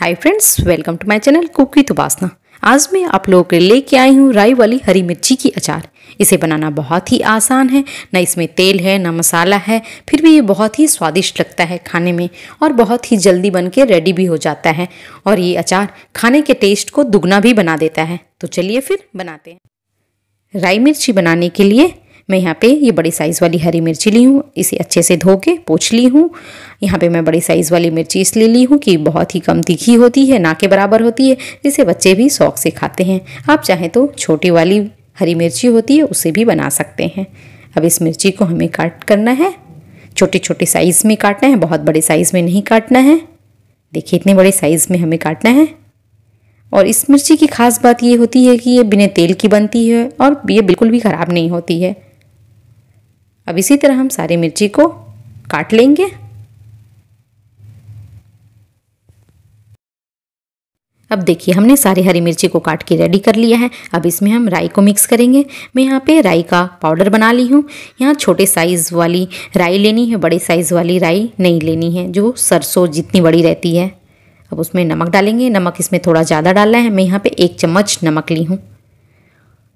hi friends welcome to my channel cook with Upasana आज मैं आप लोगों के लेके आई हूँ राई वाली हरी मिर्ची की अचार इसे बनाना बहुत ही आसान है ना इसमें तेल है ना मसाला है फिर भी ये बहुत ही स्वादिष्ट लगता है खाने में और बहुत ही जल्दी बन के रेडी भी हो जाता है और ये अचार खाने के टेस्ट को दुगना भी बना देता है तो चलिए फिर बनाते हैं राई मिर्ची बनाने के लिए मैं यहाँ पे ये बड़ी साइज़ वाली हरी मिर्ची ली हूँ इसे अच्छे से धो के पोछ ली हूँ यहाँ पे मैं बड़ी साइज़ वाली मिर्ची इसलिए ली हूँ कि बहुत ही कम तीखी होती है ना के बराबर होती है जिसे बच्चे भी शौक से खाते हैं आप चाहें तो छोटी वाली हरी मिर्ची होती है उसे भी बना सकते हैं अब इस मिर्ची को हमें काट करना है छोटे छोटे साइज़ में काटना है बहुत बड़े साइज़ में नहीं काटना है देखिए इतने बड़े साइज़ में हमें काटना है और इस मिर्ची की खास बात ये होती है कि ये बिना तेल की बनती है और ये बिल्कुल भी ख़राब नहीं होती है अब इसी तरह हम सारी मिर्ची को काट लेंगे अब देखिए हमने सारी हरी मिर्ची को काट के रेडी कर लिया है अब इसमें हम राई को मिक्स करेंगे मैं यहाँ पे राई का पाउडर बना ली हूँ यहाँ छोटे साइज़ वाली राई लेनी है बड़े साइज़ वाली राई नहीं लेनी है जो सरसों जितनी बड़ी रहती है अब उसमें नमक डालेंगे नमक इसमें थोड़ा ज़्यादा डालना है मैं यहाँ पे एक चम्मच नमक ली हूँ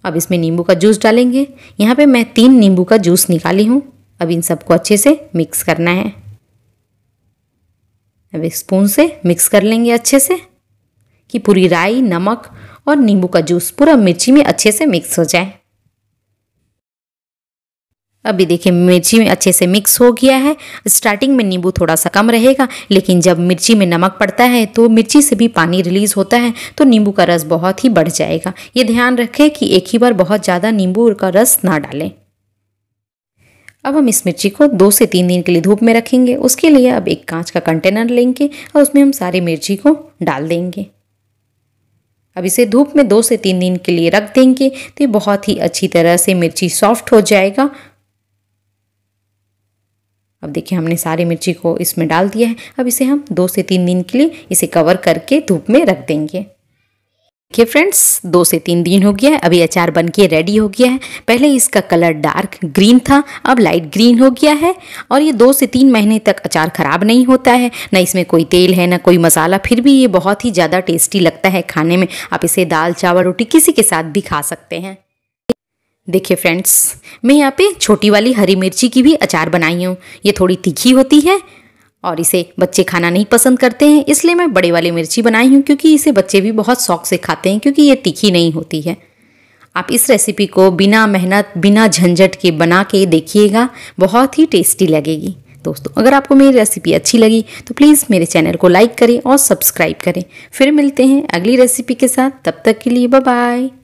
अब इसमें नींबू का जूस डालेंगे यहाँ पे मैं तीन नींबू का जूस निकाली हूँ अब इन सबको अच्छे से मिक्स करना है अब एक स्पून से मिक्स कर लेंगे अच्छे से कि पूरी राई नमक और नींबू का जूस पूरा मिर्ची में अच्छे से मिक्स हो जाए अभी देखिए मिर्ची में अच्छे से मिक्स हो गया है स्टार्टिंग में नींबू थोड़ा सा कम रहेगा लेकिन जब मिर्ची में नमक पड़ता है तो मिर्ची से भी पानी रिलीज होता है तो नींबू का रस बहुत ही बढ़ जाएगा ये ध्यान रखें कि एक ही बार बहुत ज़्यादा नींबू का रस ना डालें अब हम इस मिर्ची को दो से तीन दिन के लिए धूप में रखेंगे उसके लिए अब एक कांच का कंटेनर लेंगे और उसमें हम सारी मिर्ची को डाल देंगे अब इसे धूप में दो से तीन दिन के लिए रख देंगे तो ये बहुत ही अच्छी तरह से मिर्ची सॉफ्ट हो जाएगा अब देखिए हमने सारी मिर्ची को इसमें डाल दिया है अब इसे हम दो से तीन दिन के लिए इसे कवर करके धूप में रख देंगे देखिए फ्रेंड्स दो से तीन दिन हो गया है अभी अचार बन के रेडी हो गया है पहले इसका कलर डार्क ग्रीन था अब लाइट ग्रीन हो गया है और ये दो से तीन महीने तक अचार ख़राब नहीं होता है ना इसमें कोई तेल है ना कोई मसाला फिर भी ये बहुत ही ज़्यादा टेस्टी लगता है खाने में आप इसे दाल चावल रोटी किसी के साथ भी खा सकते हैं देखिए फ्रेंड्स मैं यहाँ पे छोटी वाली हरी मिर्ची की भी अचार बनाई हूँ ये थोड़ी तीखी होती है और इसे बच्चे खाना नहीं पसंद करते हैं इसलिए मैं बड़े वाली मिर्ची बनाई हूँ क्योंकि इसे बच्चे भी बहुत शौक से खाते हैं क्योंकि ये तीखी नहीं होती है आप इस रेसिपी को बिना मेहनत बिना झंझट के बना के देखिएगा बहुत ही टेस्टी लगेगी दोस्तों अगर आपको मेरी रेसिपी अच्छी लगी तो प्लीज़ मेरे चैनल को लाइक करें और सब्सक्राइब करें फिर मिलते हैं अगली रेसिपी के साथ तब तक के लिए बाय